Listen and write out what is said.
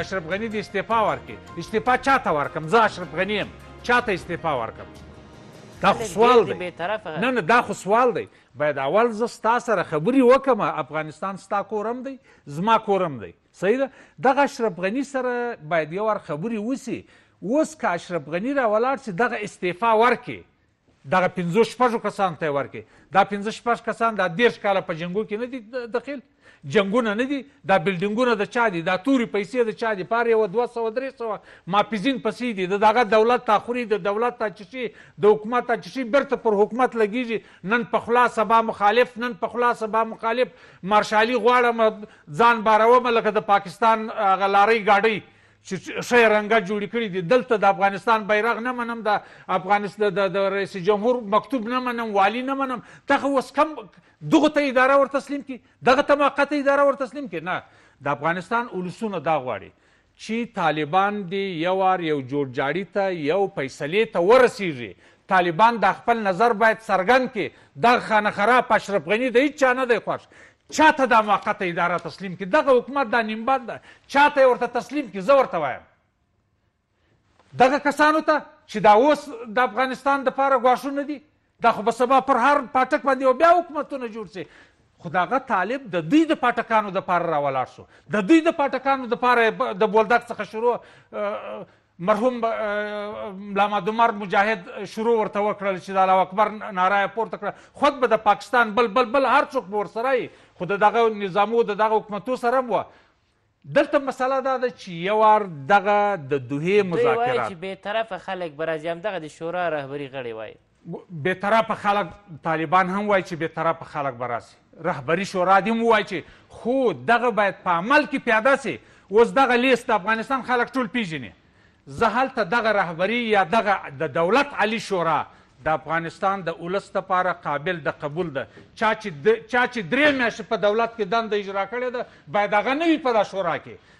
چې اشرف غني دې استعفا ورکړي استعفا چا ته ورکړم زه اشرف غني یم چا ته استعفا ورکړم دا خو سوال دی نه نه دا خو سوال دی باید اول زه ستا سره خبرې وکړم افغانستان ستا کورم دی زما کورم دی صحیح ده دغه اشرف غني سره باید یو وار خبرې وسي اوس که اشرف غني راولاړ شي دغه استعفا ورکړي دغه پنځه شپږو کسانو ته یې ورکړي دا پنځه شپږ کسان دا دېرش کاله په جنګو کې نه دي دخیل جنګونه نه دي دا بلډینګونه د چا دي دا تورې پیسې د چا دي پار یوه دوه سوه درې سوه ماپیزین پسې دي د دغه دولت تا خوري د دولت تا چشي د حکومت تا چشي بیرته پر حکومت لګیږي نن په خلا سبا مخالف نن په خلا سبا مخالف مارشالي غواړم ځان بارومه لکه د پاکستان هغه لارۍ ګاډۍ چې شی رنګه جوړ کړی دي دلته د افغانستان بیرغ نه منم د افغانستان د رئیس جمهور مکتوب نه منم والی نه منم ته اوس کم دغه ته اداره ور تسلیم کی دغه تماقت اداره ور تسلیم کی نه د افغانستان اولسونه دا غواړي چې طالبان دی یو وار یو جوړجاړي ته یو فیصلې ته ورسیږي طالبان د خپل نظر باید څرګند کړي دا خانه خراب اشرف غني د هیڅ چا نه دی خوښ چاته دا موقته اداره تسلیم کی دغه حکومت دا نیمبند ده چاته ورته تسلیم کی زه ورته وایم دغه کسانو ته چې دا اوس د افغانستان د پاره غواښونه دي دا خو به سبا پر هر پاټک باندې بیا حکومتونه جوړ شي خو د هغه طالب د دوی د پاټکانو دپاره راولاړ شو د دوی د پاټکانو دپاره د بولدک څخه شروع مرحوم ملا عمر مجاهد شروع ورته وکړل چې د الله اکبر ناره یې پورته کړه خود به د پاکستان بل بل بل هر څوک به ورسره یي خو د دغه نظامو د دغه حکومتو سره هم دلته مسله دا ده چې یو وار دغه د دوهې مذاکرات دوی چې بېطرفه خلک به راځي همدغه د شورا رهبري غړي وایي بېطرفه خلک طالبان هم وایي چې بېطرفه خلک به راسي رهبري شورا دې هم ووایي چې خو دغه باید په عمل کې پیاده سي اوس دغه لیست د افغانستان خلک ټول پیژني زه هلته دغه رهبري یا دغه د دولت علی شورا د افغانستان د اولس لپاره قابل د قبول ده چا چې چا چې درې میاشتې په دولت کې دنده اجرا کړې ده باید هغه نه وي په دا شورا کې